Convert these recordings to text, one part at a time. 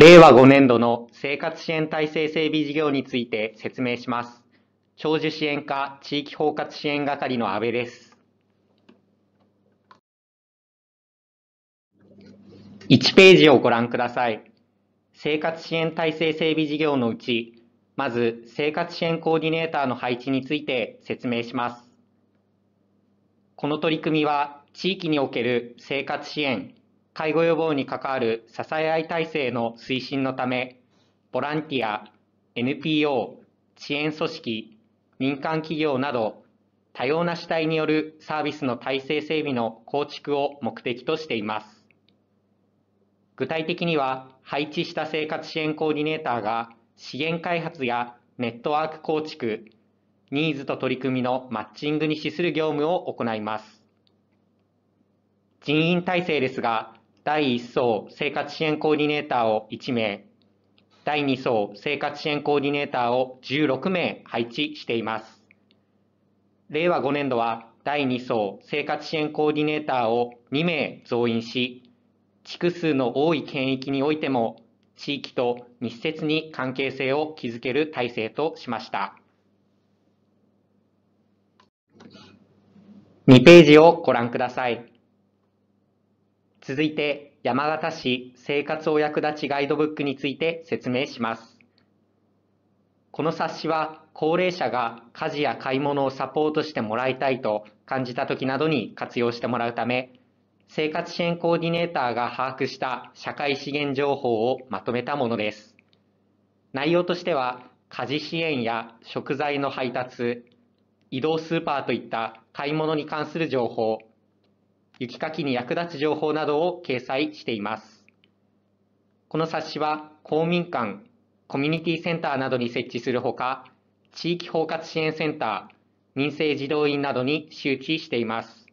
令和5年度の生活支援体制整備事業について説明します。長寿支援課地域包括支援係の阿部です。1ページをご覧ください。生活支援体制整備事業のうち、まず生活支援コーディネーターの配置について説明します。この取り組みは、地域における生活支援、介護予防に関わる支え合い体制の推進のため、ボランティア、NPO、支援組織、民間企業など、多様な主体によるサービスの体制整備の構築を目的としています。具体的には、配置した生活支援コーディネーターが資源開発やネットワーク構築、ニーズと取り組みのマッチングに資する業務を行います。人員体制ですが、第1層生活支援コーディネーターを1名、第2層生活支援コーディネーターを16名配置しています。令和5年度は第2層生活支援コーディネーターを2名増員し、地区数の多い県域においても地域と密接に関係性を築ける体制としました。2ページをご覧ください。続いて山形市生活お役立ちガイドブックについて説明します。この冊子は高齢者が家事や買い物をサポートしてもらいたいと感じた時などに活用してもらうため、生活支援コーディネーターが把握した社会資源情報をまとめたものです。内容としては、家事支援や食材の配達、移動スーパーといった買い物に関する情報、雪かきに役立つ情報などを掲載しています。この冊子は公民館、コミュニティセンターなどに設置するほか、地域包括支援センター、民生児童院などに周知しています。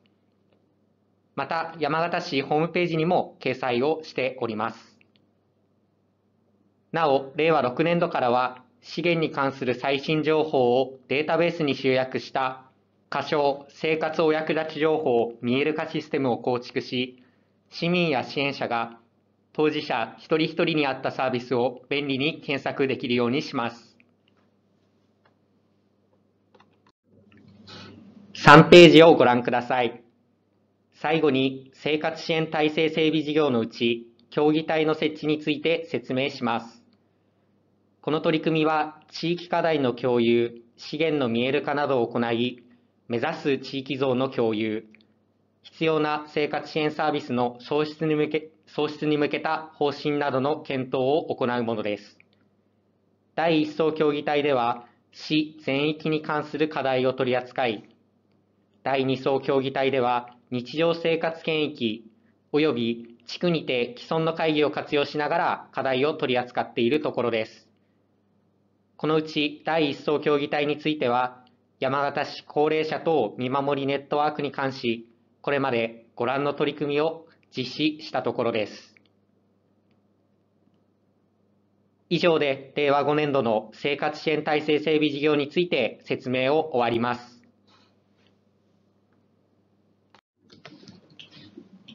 また、山形市ホームページにも掲載をしております。なお、令和6年度からは、資源に関する最新情報をデータベースに集約した仮称生活お役立ち情報見える化システムを構築し、市民や支援者が当事者一人一人に合ったサービスを便利に検索できるようにします。3ページをご覧ください。最後に生活支援体制整備事業のうち、協議体の設置について説明します。この取り組みは地域課題の共有、資源の見える化などを行い、目指す地域像の共有、必要な生活支援サービスの創出に向け創出に向けた方針などの検討を行うものです。第1層協議体では、市全域に関する課題を取り扱い、第2層協議体では、日常生活圏域及び地区にて既存の会議を活用しながら課題を取り扱っているところです。このうち第1層協議体については、山形市高齢者等見守りネットワークに関し、これまでご覧の取り組みを実施したところです。以上で令和5年度の生活支援体制整備事業について説明を終わります。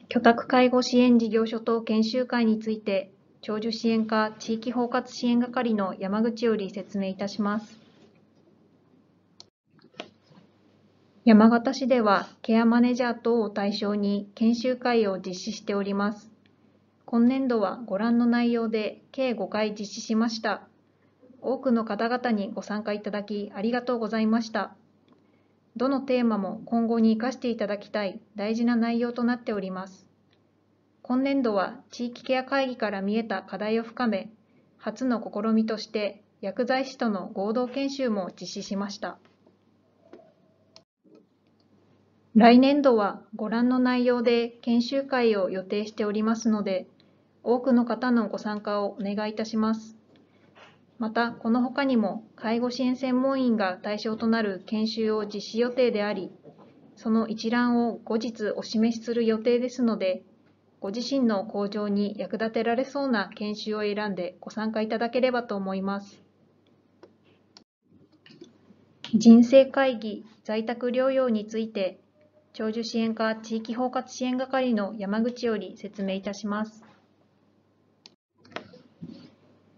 居宅介護支援事業所等研修会について長寿支援課地域包括支援係の山口より説明いたします。山形市ではケアマネジャー等を対象に研修会を実施しております。今年度はご覧の内容で計5回実施しました。多くの方々にご参加いただきありがとうございました。どのテーマも今後に活かしていただきたい大事な内容となっております。今年度は地域ケア会議から見えた課題を深め、初の試みとして薬剤師との合同研修も実施しました。来年度はご覧の内容で研修会を予定しておりますので、多くの方のご参加をお願いいたします。また、この他にも介護支援専門員が対象となる研修を実施予定であり、その一覧を後日お示しする予定ですので、ご自身の向上に役立てられそうな研修を選んでご参加いただければと思います。人生会議在宅療養について長寿支援課地域包括支援係の山口より説明いたします。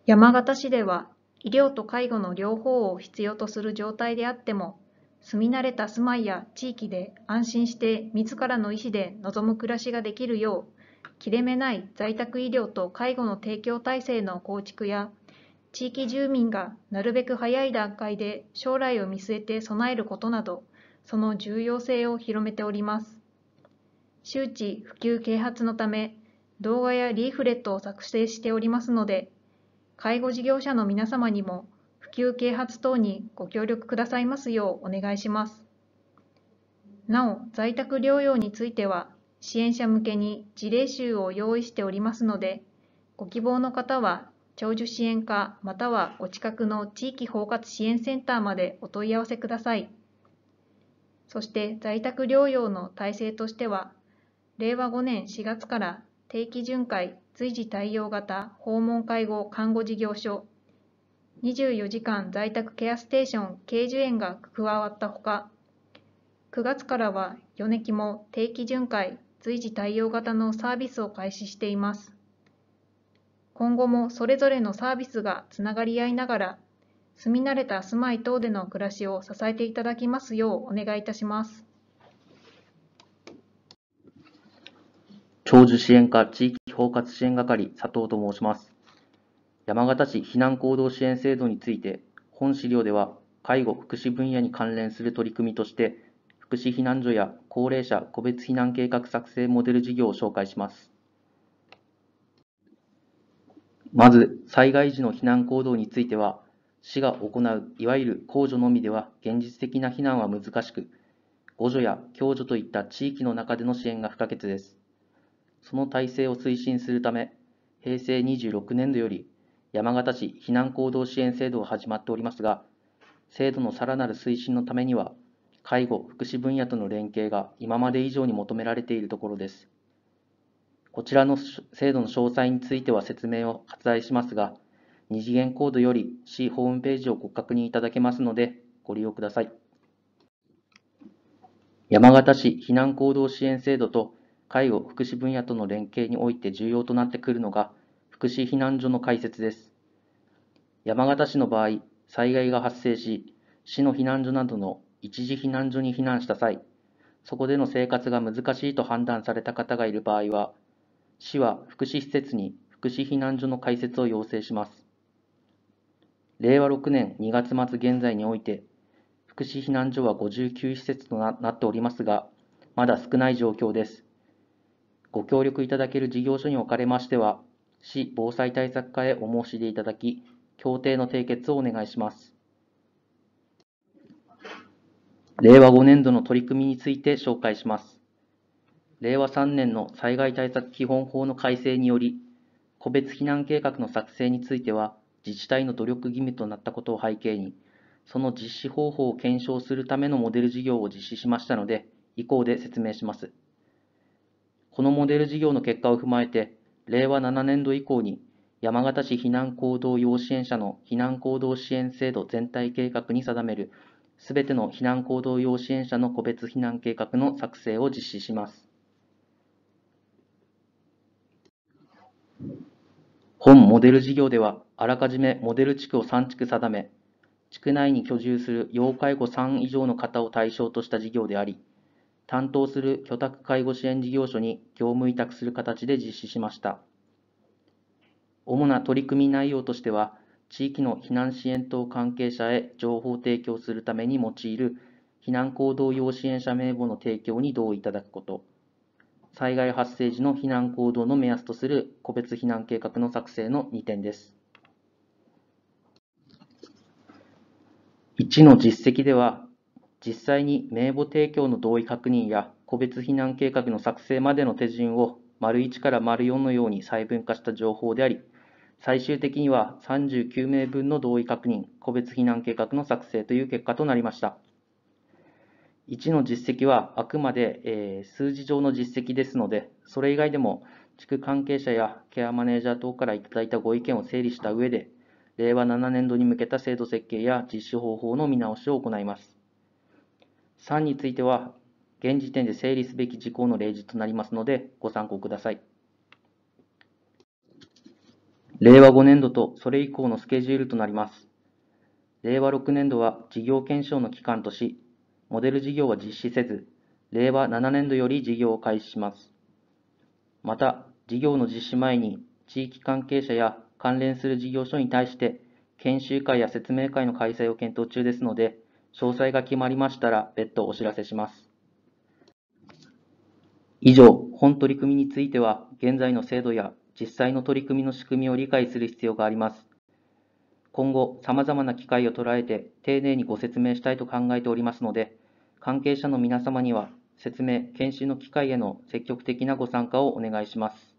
山形市では医療と介護の両方を必要とする状態であっても住み慣れた住まいや地域で安心して自らの意思で望む暮らしができるよう切れ目ない在宅医療と介護の提供体制の構築や地域住民がなるべく早い段階で将来を見据えて備えることなどその重要性を広めております。周知・普及啓発のため、動画やリーフレットを作成しておりますので、介護事業者の皆様にも普及啓発等にご協力くださいますようお願いします。なお、在宅療養については、支援者向けに事例集を用意しておりますので、ご希望の方は長寿支援課またはお近くの地域包括支援センターまでお問い合わせください。そして在宅療養の体制としては、令和5年4月から定期巡回随時対応型訪問介護看護事業所、24時間在宅ケアステーション慶受園が加わったほか、9月からは米木も定期巡回随時対応型のサービスを開始しています。今後もそれぞれのサービスがつながり合いながら住み慣れた住まい等での暮らしを支えていただきますようお願いいたします。長寿支援課地域包括支援係佐藤と申します。山形市避難行動支援制度について、本資料では介護・福祉分野に関連する取り組みとして、福祉避難所や高齢者個別避難計画作成モデル事業を紹介します。まず、災害時の避難行動については、市が行ういわゆる公助のみでは現実的な避難は難しく、互助や共助といった地域の中での支援が不可欠です。その体制を推進するため、平成26年度より山形市避難行動支援制度が始まっておりますが、制度のさらなる推進のためには、介護・福祉分野との連携が今まで以上に求められているところです。こちらの制度の詳細については説明を割愛しますが、二次元コードより市ホームページをご確認いただけますので、ご利用ください。山形市避難行動支援制度と介護・福祉分野との連携において重要となってくるのが、福祉避難所の開設です。山形市の場合、災害が発生し、市の避難所などの一時避難所に避難した際、そこでの生活が難しいと判断された方がいる場合は、市は福祉施設に福祉避難所の開設を要請します。令和6年2月末現在において、福祉避難所は59施設となっておりますが、まだ少ない状況です。ご協力いただける事業所におかれましては、市防災対策課へお申し出いただき、協定の締結をお願いします。令和5年度の取り組みについて紹介します。令和3年の災害対策基本法の改正により、個別避難計画の作成については、自治体の努力義務となったことを背景に、その実施方法を検証するためのモデル事業を実施しましたので、以降で説明します。このモデル事業の結果を踏まえて、令和7年度以降に山形市避難行動要支援者の避難行動支援制度全体計画に定めるすべての避難行動要支援者の個別避難計画の作成を実施します。本モデル事業では、あらかじめモデル地区を3地区定め、地区内に居住する要介護3以上の方を対象とした事業であり、担当する居宅介護支援事業所に業務委託する形で実施しました。主な取り組み内容としては、地域の避難支援等関係者へ情報提供するために用いる避難行動要支援者名簿の提供に同意いただくこと、災害発生時の避難行動の目安とする個別避難計画の作成の2点です。1の実績では、実際に名簿提供の同意確認や個別避難計画の作成までの手順を丸1から丸4のように細分化した情報であり、最終的には39名分の同意確認、個別避難計画の作成という結果となりました。1の実績はあくまで、え数字上の実績ですので、それ以外でも地区関係者やケアマネージャー等からいただいたご意見を整理した上で、令和7年度に向けた制度設計や実施方法の見直しを行います。3については、現時点で整理すべき事項の例示となりますので、ご参考ください。令和5年度とそれ以降のスケジュールとなります。令和6年度は事業検証の期間とし、モデル事業は実施せず、令和7年度より事業を開始します。また、事業の実施前に地域関係者や関連する事業所に対して、研修会や説明会の開催を検討中ですので、詳細が決まりましたら別途お知らせします。以上、本取り組みについては、現在の制度や実際の取り組みの仕組みを理解する必要があります。今後、様々な機会を捉えて丁寧にご説明したいと考えておりますので、関係者の皆様には説明・研修の機会への積極的なご参加をお願いします。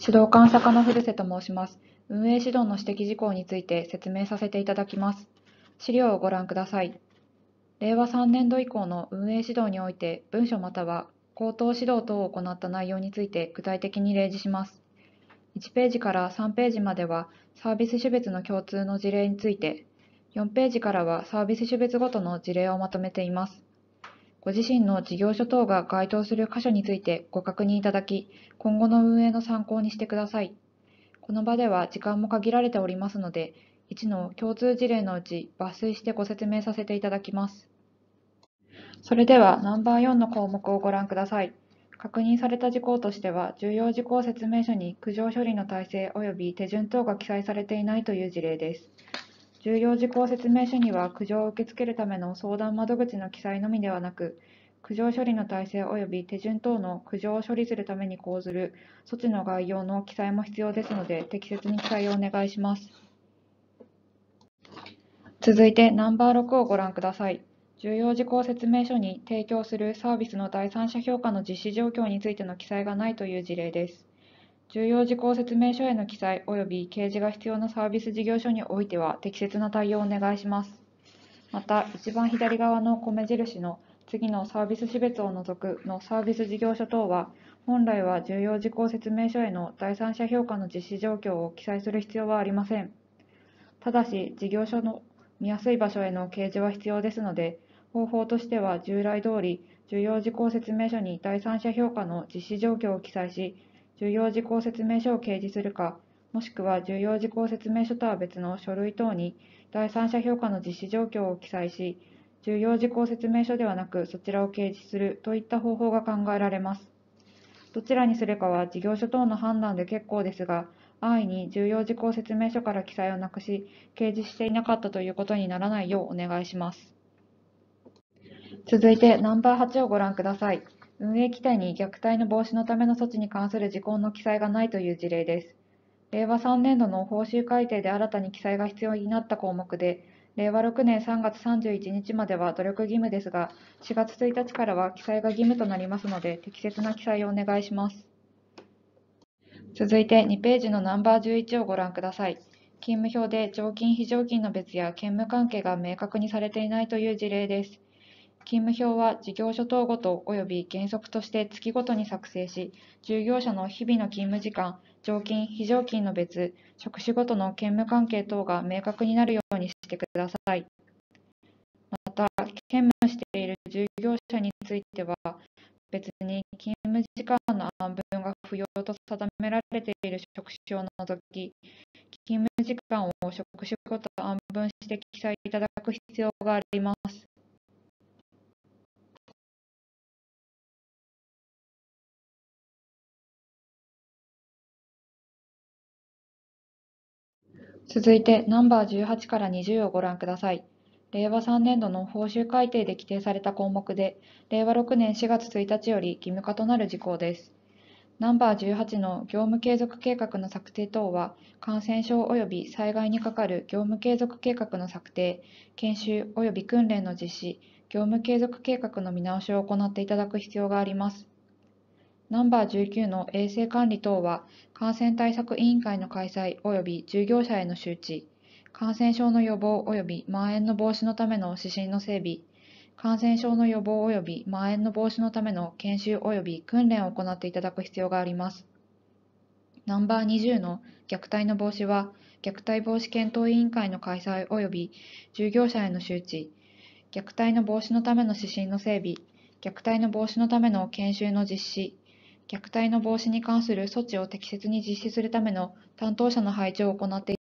指導官坂野古瀬と申します。運営指導の指摘事項について説明させていただきます。資料をご覧ください。令和3年度以降の運営指導において、文書または口頭指導等を行った内容について具体的に例示します。1ページから3ページまではサービス種別の共通の事例について、4ページからはサービス種別ごとの事例をまとめています。ご自身の事業所等が該当する箇所についてご確認いただき、今後の運営の参考にしてください。この場では時間も限られておりますので、1の共通事例のうち抜粋してご説明させていただきます。それでは、ナンバー4の項目をご覧ください。確認された事項としては、重要事項説明書に苦情処理の体制及び手順等が記載されていないという事例です。重要事項説明書には苦情を受け付けるための相談窓口の記載のみではなく苦情処理の体制及び手順等の苦情を処理するために講ずる措置の概要の記載も必要ですので適切に記載をお願いします続いてナンバー6をご覧ください重要事項説明書に提供するサービスの第三者評価の実施状況についての記載がないという事例です重要事項説明書への記載及び掲示が必要なサービス事業所においては適切な対応をお願いします。また、一番左側の米印の次のサービス種別を除くのサービス事業所等は、本来は重要事項説明書への第三者評価の実施状況を記載する必要はありません。ただし、事業所の見やすい場所への掲示は必要ですので、方法としては従来通り、重要事項説明書に第三者評価の実施状況を記載し、重要事項説明書を掲示するか、もしくは重要事項説明書とは別の書類等に第三者評価の実施状況を記載し、重要事項説明書ではなくそちらを掲示するといった方法が考えられます。どちらにするかは事業所等の判断で結構ですが、安易に重要事項説明書から記載をなくし、掲示していなかったということにならないようお願いします。続いてナンバー8をご覧ください。運営規定に虐待の防止のための措置に関する事項の記載がないという事例です。令和3年度の報酬改定で新たに記載が必要になった項目で、令和6年3月31日までは努力義務ですが、4月1日からは記載が義務となりますので、適切な記載をお願いします。続いて2ページのナンバー11をご覧ください。勤務表で常勤非常勤の別や兼務関係が明確にされていないという事例です。勤務表は事業所等ごと及び原則として月ごとに作成し、従業者の日々の勤務時間、常勤・非常勤の別、職種ごとの勤務関係等が明確になるようにしてください。また、兼務している従業者については、別に勤務時間の安分が不要と定められている職種を除き、勤務時間を職種ごと安分して記載いただく必要があります。続いて、ナンバー18から20をご覧ください。令和3年度の報酬改定で規定された項目で、令和6年4月1日より義務化となる事項です。ナンバー18の業務継続計画の策定等は、感染症及び災害に係る業務継続計画の策定、研修及び訓練の実施、業務継続計画の見直しを行っていただく必要があります。ナンバー19の衛生管理等は、感染対策委員会の開催及び従業者への周知、感染症の予防及び蔓延の防止のための指針の整備、感染症の予防及び蔓延の防止のための研修及び訓練を行っていただく必要があります。ナンバー20の虐待の防止は、虐待防止検討委員会の開催及び従業者への周知、虐待の防止のための指針の整備、虐待の防止のための研修の実施、虐待の防止に関する措置を適切に実施するための担当者の配置を行っていた。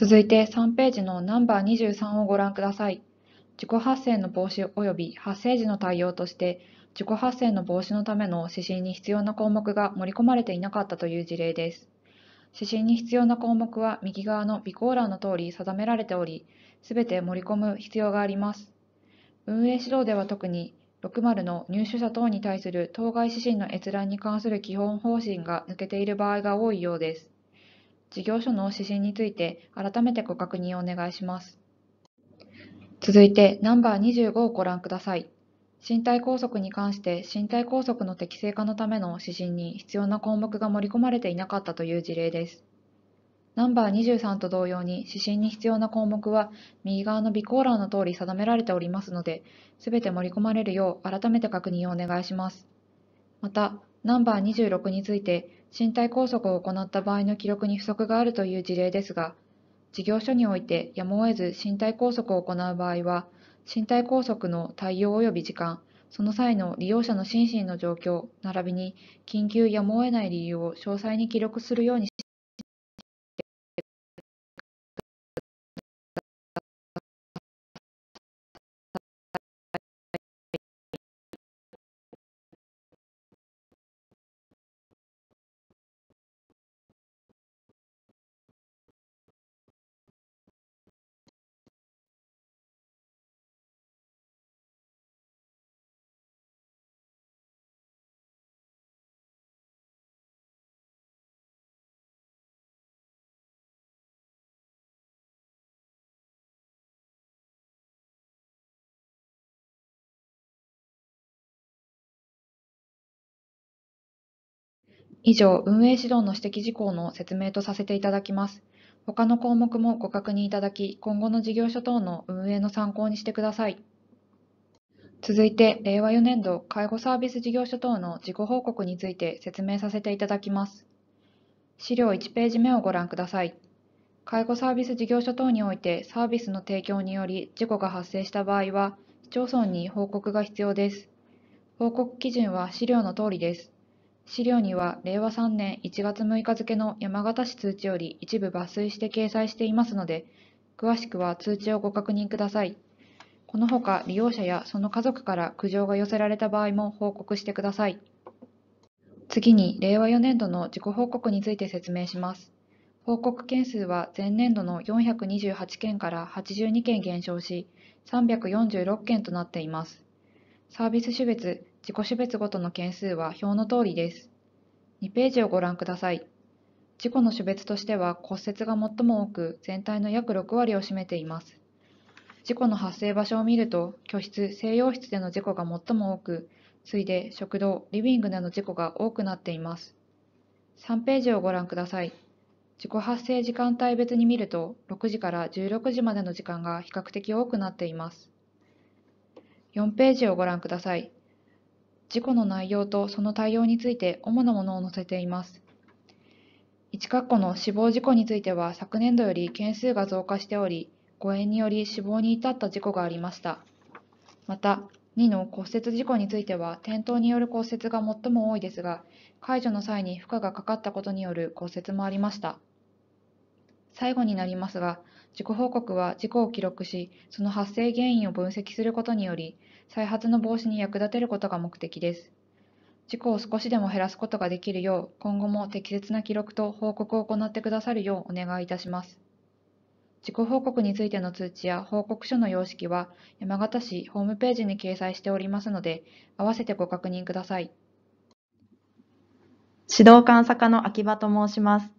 続いて3ページのナンバー23をご覧ください。自己発生の防止及び発生時の対応として、自己発生の防止のための指針に必要な項目が盛り込まれていなかったという事例です。指針に必要な項目は右側の備考欄の通り定められており、すべて盛り込む必要があります。運営指導では特に、60の入所者等に対する当該指針の閲覧に関する基本方針が抜けている場合が多いようです。事業所の指針について改めてご確認をお願いします。続いてナンバー25をご覧ください。身体拘束に関して身体拘束の適正化のための指針に必要な項目が盛り込まれていなかったという事例です。ナンバー23と同様に指針に必要な項目は右側の備考欄の通り定められておりますので、すべて盛り込まれるよう改めて確認をお願いします。また、ナンバー26について身体拘束を行った場合の記録に不足があるという事例ですが、事業所においてやむを得ず身体拘束を行う場合は、身体拘束の対応及び時間、その際の利用者の心身の状況、並びに緊急やむを得ない理由を詳細に記録するように以上、運営指導の指摘事項の説明とさせていただきます。他の項目もご確認いただき、今後の事業所等の運営の参考にしてください。続いて、令和4年度介護サービス事業所等の事故報告について説明させていただきます。資料1ページ目をご覧ください。介護サービス事業所等においてサービスの提供により事故が発生した場合は、市町村に報告が必要です。報告基準は資料の通りです。資料には令和3年1月6日付の山形市通知より一部抜粋して掲載していますので、詳しくは通知をご確認ください。このほか利用者やその家族から苦情が寄せられた場合も報告してください。次に、令和4年度の自己報告について説明します。報告件数は前年度の428件から82件減少し、346件となっています。サービス種別、自己種別ごとの件数は表の通りです。2ページをご覧ください。事故の種別としては骨折が最も多く全体の約6割を占めています。事故の発生場所を見ると、居室、静養室での事故が最も多く、次いで食堂、リビングでの事故が多くなっています。3ページをご覧ください。事故発生時間帯別に見ると、6時から16時までの時間が比較的多くなっています。4ページをご覧ください。事故の内容とその対応について主なものを載せています。1括弧の死亡事故については昨年度より件数が増加しており、誤嚥により死亡に至った事故がありました。また、2の骨折事故については転倒による骨折が最も多いですが、解除の際に負荷がかかったことによる骨折もありました。最後になりますが、事故報告は事故を記録し、その発生原因を分析することにより、再発の防止に役立てることが目的です。事故を少しでも減らすことができるよう、今後も適切な記録と報告を行ってくださるようお願いいたします。事故報告についての通知や報告書の様式は、山形市ホームページに掲載しておりますので、併せてご確認ください。指導監査課の秋葉と申します。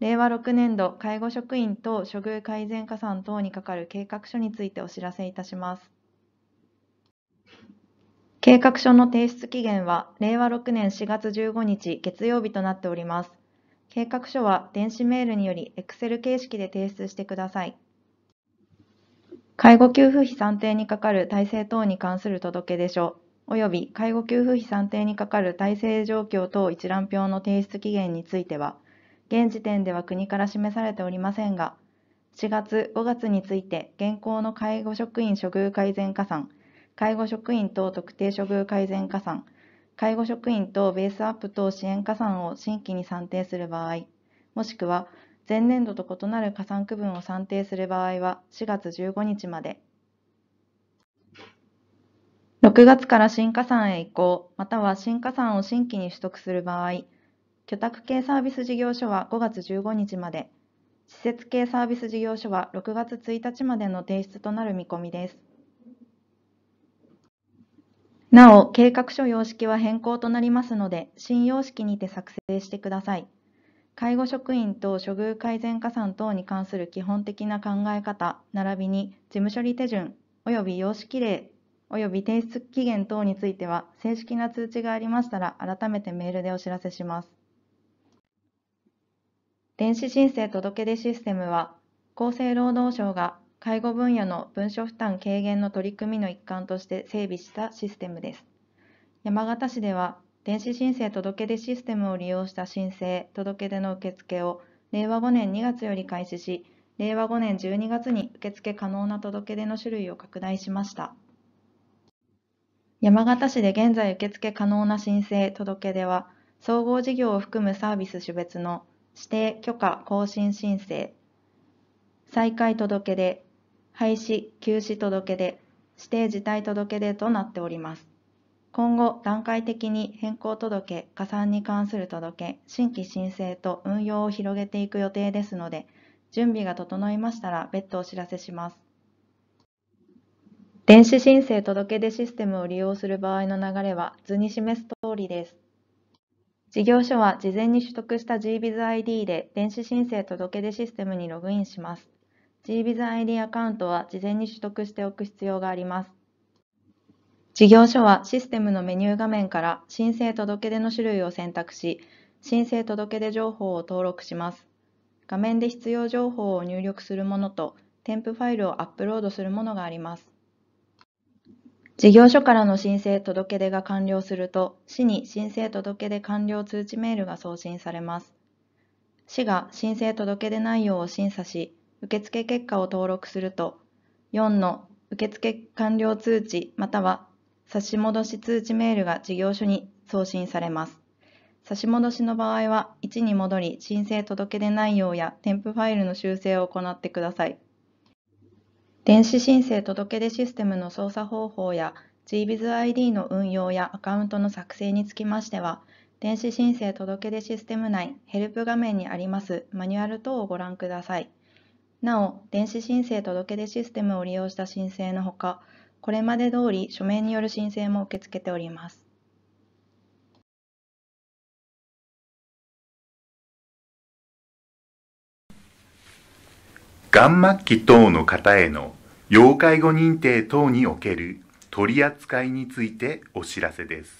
令和6年度介護職員等処遇改善加算等に係る計画書についてお知らせいたします。計画書の提出期限は令和6年4月15日月曜日となっております。計画書は電子メールにより Excel 形式で提出してください。介護給付費算定にかかる体制等に関する届出書、及び介護給付費算定にかかる体制状況等一覧表の提出期限については、現時点では国から示されておりませんが、4月・5月について現行の介護職員処遇改善加算、介護職員等特定処遇改善加算、介護職員等ベースアップ等支援加算を新規に算定する場合、もしくは前年度と異なる加算区分を算定する場合は4月15日まで、6月から新加算へ移行、または新加算を新規に取得する場合、居宅系サービス事業所は5月15日まで、施設系サービス事業所は6月1日までの提出となる見込みです。なお、計画書様式は変更となりますので、新様式にて作成してください。介護職員等処遇改善加算等に関する基本的な考え方、並びに事務処理手順、及び様式例、及び提出期限等については、正式な通知がありましたら、改めてメールでお知らせします。電子申請届出システムは、厚生労働省が介護分野の文書負担軽減の取り組みの一環として整備したシステムです。山形市では、電子申請届出システムを利用した申請届出の受付を令和5年2月より開始し、令和5年12月に受付可能な届出の種類を拡大しました。山形市で現在受付可能な申請届出は、総合事業を含むサービス種別の指定許可更新申請、再開届出、廃止・休止届出、指定辞退届出となっております。今後、段階的に変更届、加算に関する届、新規申請と運用を広げていく予定ですので、準備が整いましたら別途お知らせします。電子申請届出システムを利用する場合の流れは図に示す通りです。事業所は事前に取得した GBizID で電子申請届出システムにログインします。g v i z i d アカウントは事前に取得しておく必要があります。事業所はシステムのメニュー画面から申請届出の種類を選択し、申請届出情報を登録します。画面で必要情報を入力するものと、添付ファイルをアップロードするものがあります。事業所からの申請届出が完了すると、市に申請届出完了通知メールが送信されます。市が申請届出内容を審査し、受付結果を登録すると、4の受付完了通知または差し戻し通知メールが事業所に送信されます。差し戻しの場合は、1に戻り、申請届出内容や添付ファイルの修正を行ってください。電子申請届出システムの操作方法や GBizID の運用やアカウントの作成につきましては、電子申請届出システム内、ヘルプ画面にありますマニュアル等をご覧ください。なお、電子申請届出システムを利用した申請のほか、これまで通り書面による申請も受け付けております。がん末期等の方への要介護認定等における取り扱いについてお知らせです。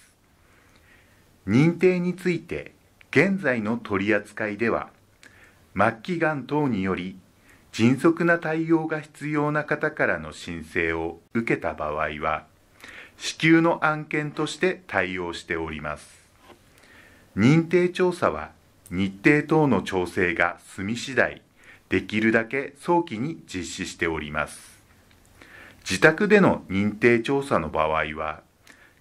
認定について現在の取り扱いでは末期がん等により迅速な対応が必要な方からの申請を受けた場合は、支給の案件として対応しております。認定調査は日程等の調整が済み次第、できるだけ早期に実施しております。自宅での認定調査の場合は、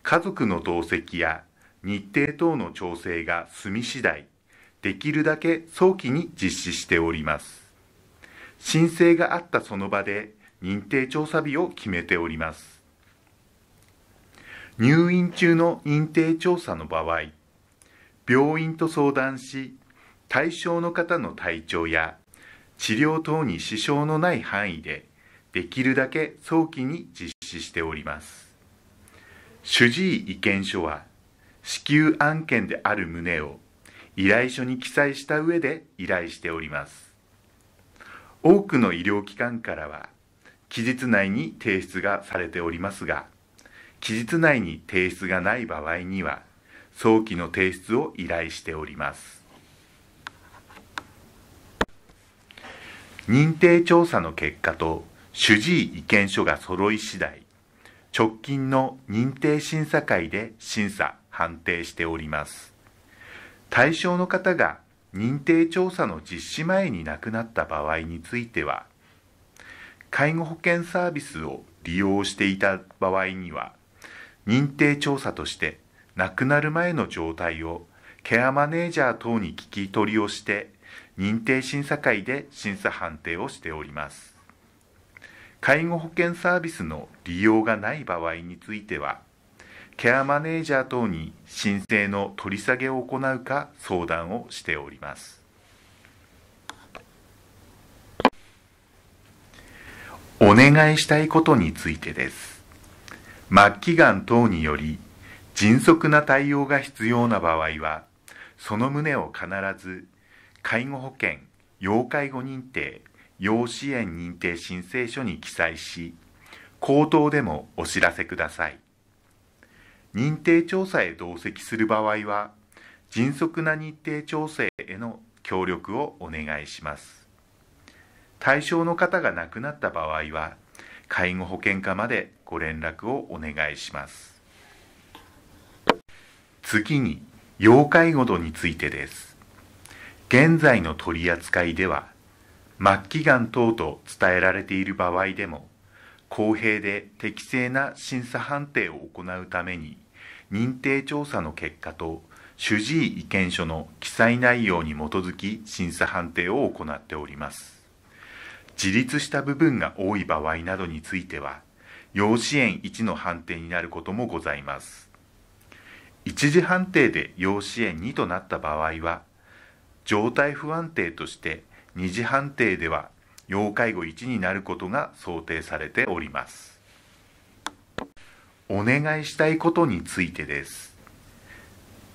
家族の同席や日程等の調整が済み次第、できるだけ早期に実施しております。申請があったその場で認定調査日を決めております。入院中の認定調査の場合、病院と相談し、対象の方の体調や治療等に支障のない範囲で、できるだけ早期に実施しております。主治医意見書は、支給案件である旨を依頼書に記載した上で依頼しております。多くの医療機関からは期日内に提出がされておりますが期日内に提出がない場合には早期の提出を依頼しております認定調査の結果と主治医意見書が揃い次第直近の認定審査会で審査判定しております対象の方が認定調査の実施前に亡くなった場合については介護保険サービスを利用していた場合には認定調査として亡くなる前の状態をケアマネージャー等に聞き取りをして認定審査会で審査判定をしております介護保険サービスの利用がない場合についてはケアマネージャー等に申請の取り下げを行うか相談をしておりますお願いしたいことについてです末期がん等により迅速な対応が必要な場合はその旨を必ず介護保険要介護認定要支援認定申請書に記載し口頭でもお知らせください認定調査へ同席する場合は迅速な日程調整への協力をお願いします対象の方が亡くなった場合は介護保険課までご連絡をお願いします次に要介護度についてです現在の取り扱いでは末期がん等と伝えられている場合でも公平で適正な審査判定を行うために認定調査の結果と主治医意見書の記載内容に基づき審査判定を行っております自立した部分が多い場合などについては要支援1の判定になることもございます一次判定で要支援2となった場合は状態不安定として二次判定では要介護1になることが想定されておりますお願いしたいことについてです。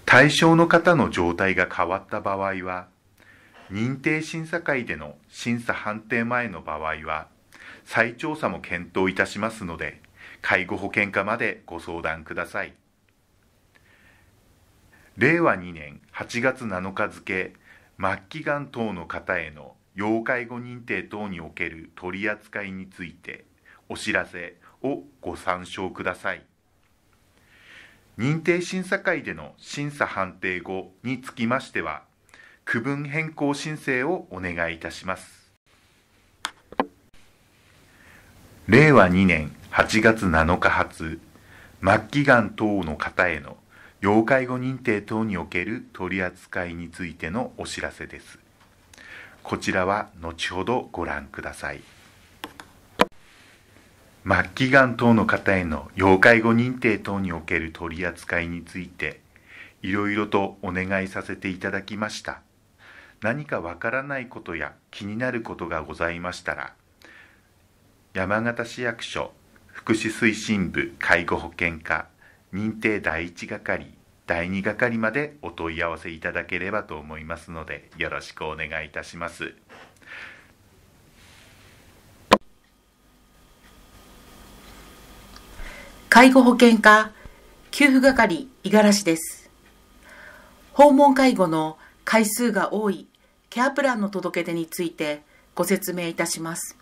対象の方の状態が変わった場合は、認定審査会での審査判定前の場合は、再調査も検討いたしますので、介護保険課までご相談ください。令和2年8月7日付、末期がん等の方への要介護認定等における取り扱いについてお知らせをご参照ください認定審査会での審査判定後につきましては区分変更申請をお願いいたします令和2年8月7日発末期がん等の方への要介護認定等における取り扱いについてのお知らせですこちらは後ほどご覧ください。末期がん等の方への要介護認定等における取り扱いについていろいろとお願いさせていただきました何かわからないことや気になることがございましたら山形市役所福祉推進部介護保険課認定第1係第2係までお問い合わせいただければと思いますのでよろしくお願いいたします。介護保険課給付係五十嵐です。訪問介護の回数が多いケアプランの届け出についてご説明いたします。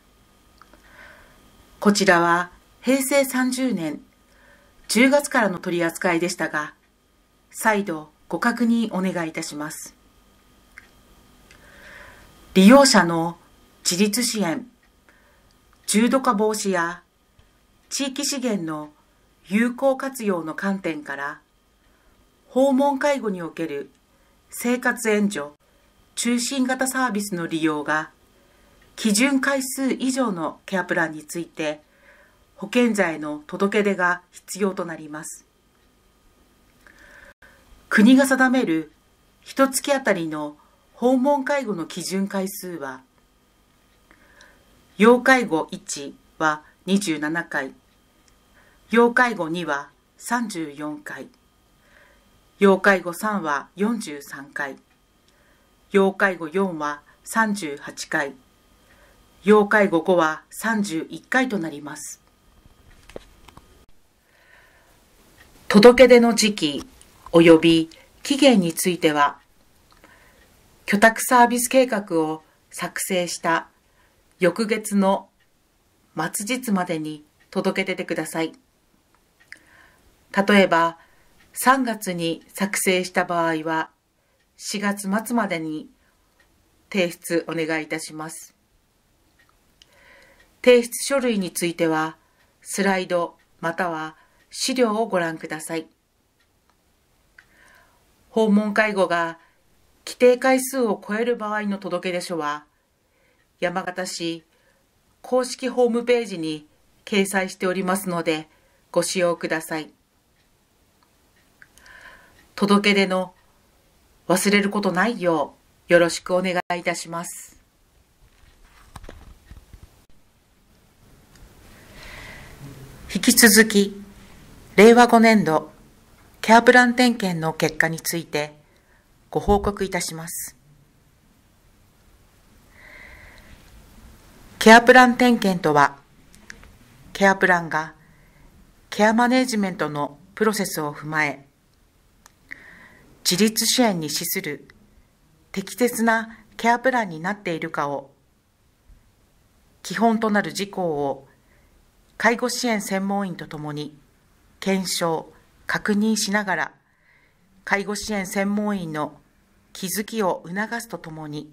こちらは平成30年10月からの取り扱いでしたが、再度ご確認お願いいたします。利用者の自立支援、重度化防止や地域資源の有効活用の観点から訪問介護における生活援助中心型サービスの利用が基準回数以上のケアプランについて保健剤の届け出が必要となります国が定める1月あたりの訪問介護の基準回数は要介護1は27回要介護2は34回要介護3は43回要介護4は38回要介護5は31回となります届け出の時期及び期限については居宅サービス計画を作成した翌月の末日までに届け出てください。例えば、3月に作成した場合は、4月末までに提出お願いいたします。提出書類については、スライドまたは資料をご覧ください。訪問介護が規定回数を超える場合の届け出書は、山形市公式ホームページに掲載しておりますので、ご使用ください。届け出の忘れることないようよろしくお願いいたします。引き続き、令和5年度ケアプラン点検の結果についてご報告いたします。ケアプラン点検とは、ケアプランがケアマネジメントのプロセスを踏まえ、自立支援に資する適切なケアプランになっているかを、基本となる事項を介護支援専門員とともに検証、確認しながら、介護支援専門員の気づきを促すとともに、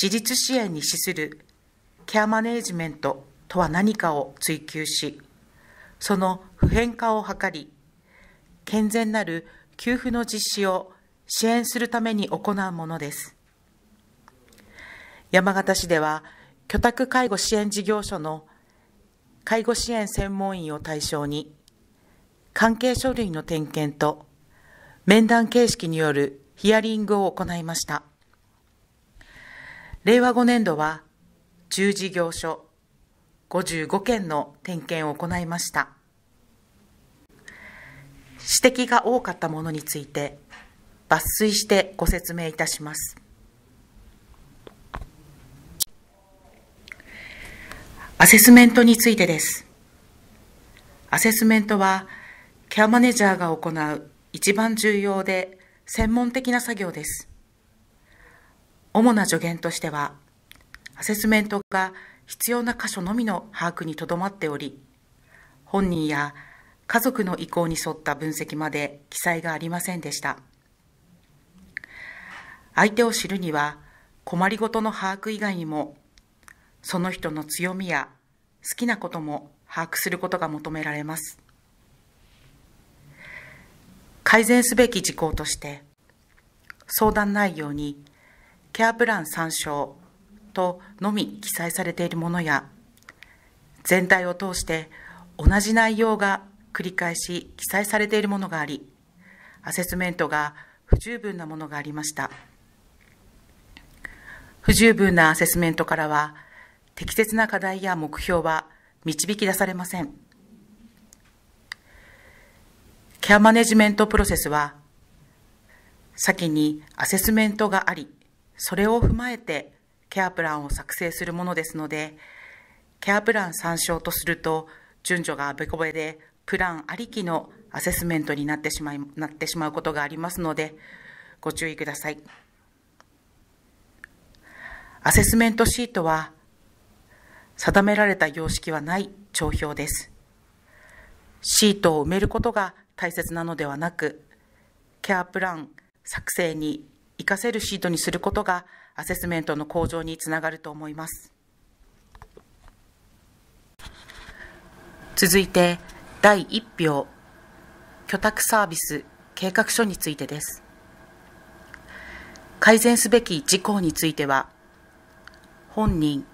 自立支援に資するケアマネージメントとは何かを追求し、その普遍化を図り、健全なる給付の実施を支援するために行うものです。山形市では、居宅介護支援事業所の介護支援専門員を対象に、関係書類の点検と面談形式によるヒアリングを行いました。令和5年度は、10事業所55件の点検を行いました。指摘が多かったものについて抜粋してご説明いたします。アセスメントについてです。アセスメントはケアマネージャーが行う一番重要で専門的な作業です。主な助言としては、アセスメントが必要な箇所のみの把握にとどまっており、本人や家族の意向に沿った分析まで記載がありませんでした。相手を知るには困りごとの把握以外にもその人の強みや好きなことも把握することが求められます。改善すべき事項として相談内容にケアプラン参照とのみ記載されているものや全体を通して同じ内容が繰り返し記載されているものがあり、アセスメントが不十分なものがありました。不十分なアセスメントからは、適切な課題や目標は導き出されません。ケアマネジメントプロセスは、先にアセスメントがあり、それを踏まえてケアプランを作成するものですので、ケアプラン参照とすると順序があべこべでプランありきのアセスメントになってしまいなってしまうことがありますのでご注意くださいアセスメントシートは定められた様式はない帳票ですシートを埋めることが大切なのではなくケアプラン作成に活かせるシートにすることがアセスメントの向上につながると思います続いて第1票居宅サービス計画書についてです改善すべき事項については本人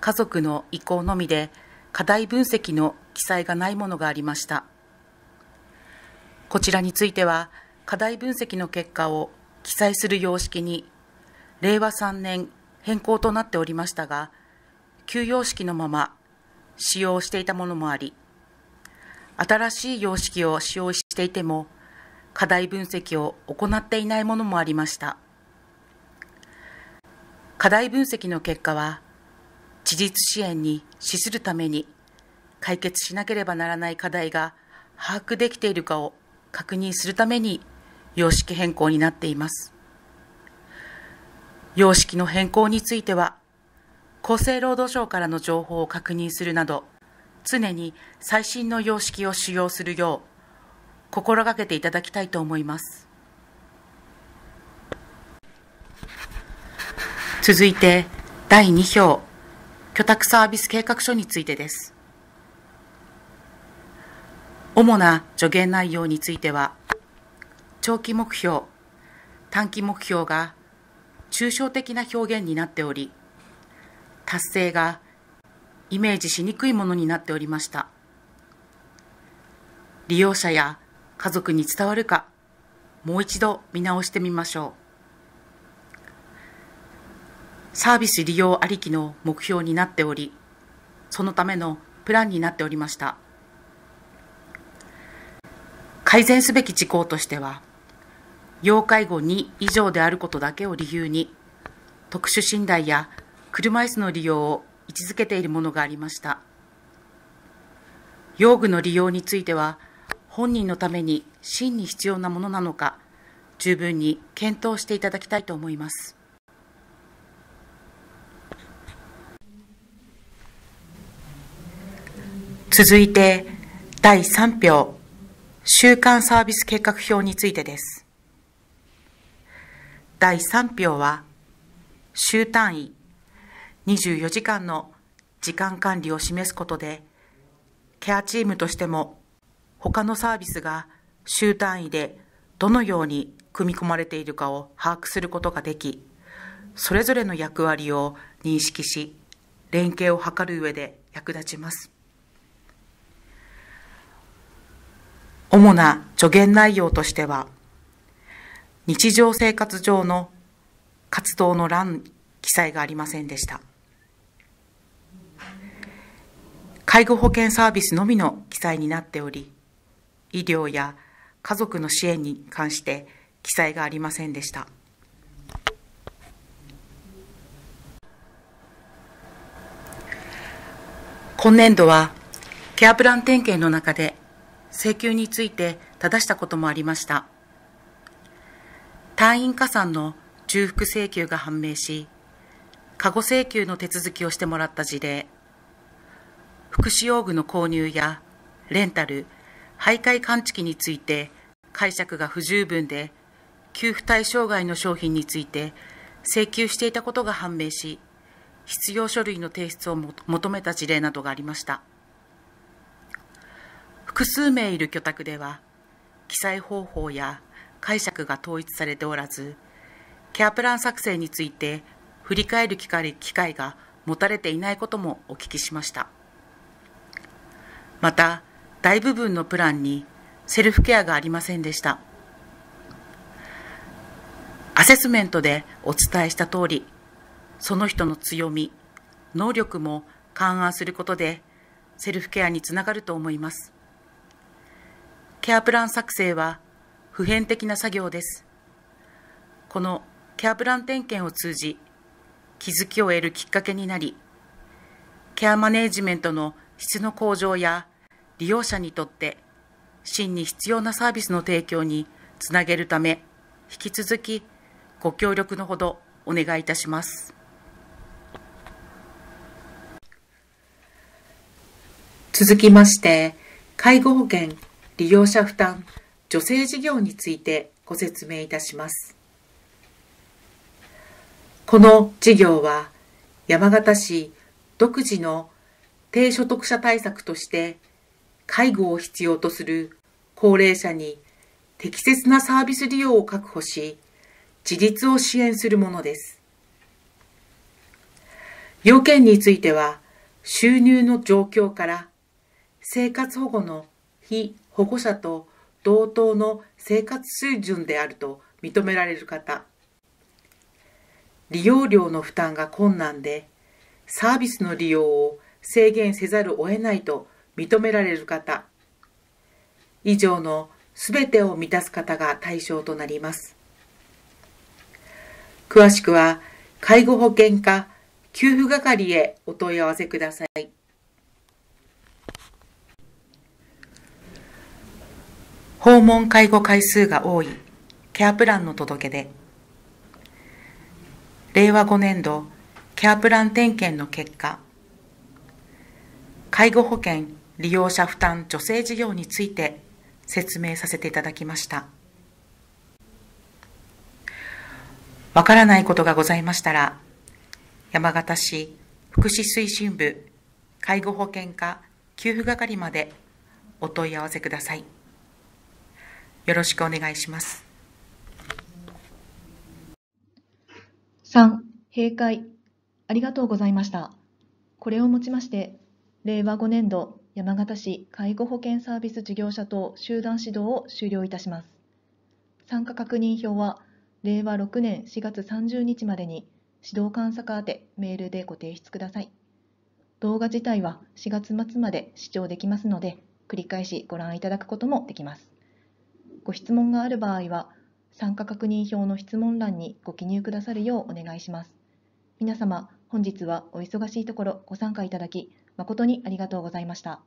家族の意向のみで課題分析の記載がないものがありましたこちらについては課題分析の結果を記載する様式に令和3年変更となっておりましたが休養式のまま使用していたものもあり新しい様式を使用していても課題分析を行っていないものもありました課題分析の結果は事実支援に資するために解決しなければならない課題が把握できているかを確認するために様式変更になっています様式の変更については厚生労働省からの情報を確認するなど常に最新の様式を使用するよう心がけていただきたいと思います続いて第2票居宅サービス計画書についてです主な助言内容については長期目標短期目標が抽象的な表現になっており達成がイメージしにくいものになっておりました利用者や家族に伝わるかもう一度見直してみましょうサービス利用ありきの目標になっておりそのためのプランになっておりました改善すべき事項としては要介護2以上であることだけを理由に特殊診断や車椅子の利用を位置づけているものがありました用具の利用については本人のために真に必要なものなのか十分に検討していただきたいと思います続いて第3票週間サービス計画表についてです第3票は週単位24時間の時間管理を示すことで、ケアチームとしても他のサービスが週単位でどのように組み込まれているかを把握することができ、それぞれの役割を認識し、連携を図る上で役立ちます。主な助言内容としては、日常生活上の活動の欄記載がありませんでした。介護保険サービスのみの記載になっており、医療や家族の支援に関して記載がありませんでした。今年度はケアプラン点検の中で請求について正したこともありました。退院加算の重複請求が判明し、過誤請求の手続きをしてもらった事例、福祉用具の購入やレンタル、徘徊感知器について解釈が不十分で、給付対象外の商品について請求していたことが判明し、必要書類の提出を求めた事例などがありました。複数名いる居宅では、記載方法や解釈が統一されておらず、ケアプラン作成について振り返る機会が持たれていないこともお聞きしました。また大部分のプランにセルフケアがありませんでしたアセスメントでお伝えした通りその人の強み能力も勘案することでセルフケアにつながると思いますケアプラン作成は普遍的な作業ですこのケアプラン点検を通じ気づきを得るきっかけになりケアマネージメントの質の向上や利用者にとって真に必要なサービスの提供につなげるため引き続きご協力のほどお願いいたします続きまして介護保険利用者負担助成事業についてご説明いたしますこの事業は山形市独自の低所得者対策として介護を必要とする高齢者に適切なサービス利用を確保し、自立を支援するものです。要件については、収入の状況から、生活保護の非保護者と同等の生活水準であると認められる方、利用料の負担が困難で、サービスの利用を制限せざるを得ないと認められる方以上のすべてを満たす方が対象となります。詳しくは、介護保険課給付係へお問い合わせください。訪問介護回数が多いケアプランの届け出令和5年度ケアプラン点検の結果介護保険利用者負担助成事業について説明させていただきました。わからないことがございましたら、山形市福祉推進部介護保険課給付係までお問い合わせください。よろしくお願いします。3、閉会。ありがとうございました。これをもちまして、令和5年度山形市介護保険サービス事業者等集団指導を終了いたします。参加確認票は、令和6年4月30日までに指導監査課宛メールでご提出ください。動画自体は4月末まで視聴できますので、繰り返しご覧いただくこともできます。ご質問がある場合は、参加確認票の質問欄にご記入くださるようお願いします。皆様、本日はお忙しいところご参加いただき、誠にありがとうございました。